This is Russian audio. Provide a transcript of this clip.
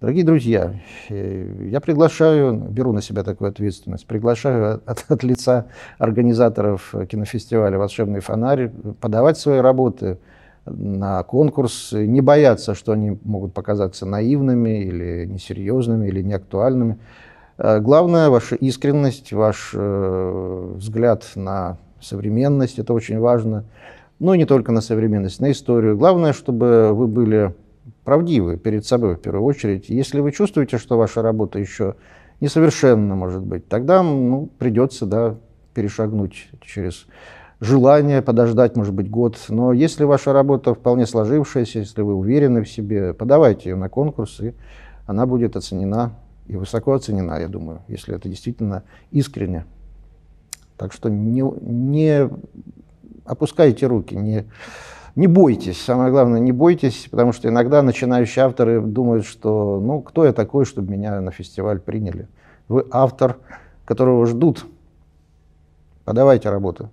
Дорогие друзья, э, я приглашаю, беру на себя такую ответственность, приглашаю от, от лица организаторов кинофестиваля «Волшебный фонарь» подавать свои работы на конкурс, не бояться, что они могут показаться наивными или несерьезными, или неактуальными. Э, главное, ваша искренность, ваш э, взгляд на современность, это очень важно. Ну и не только на современность, на историю. Главное, чтобы вы были правдивы перед собой в первую очередь. Если вы чувствуете, что ваша работа еще несовершенна, может быть, тогда ну, придется да, перешагнуть через желание подождать, может быть, год. Но если ваша работа вполне сложившаяся, если вы уверены в себе, подавайте ее на конкурс, и она будет оценена и высоко оценена, я думаю, если это действительно искренне. Так что не, не опускайте руки, не не бойтесь, самое главное, не бойтесь, потому что иногда начинающие авторы думают, что ну кто я такой, чтобы меня на фестиваль приняли. Вы автор, которого ждут. Подавайте а работу.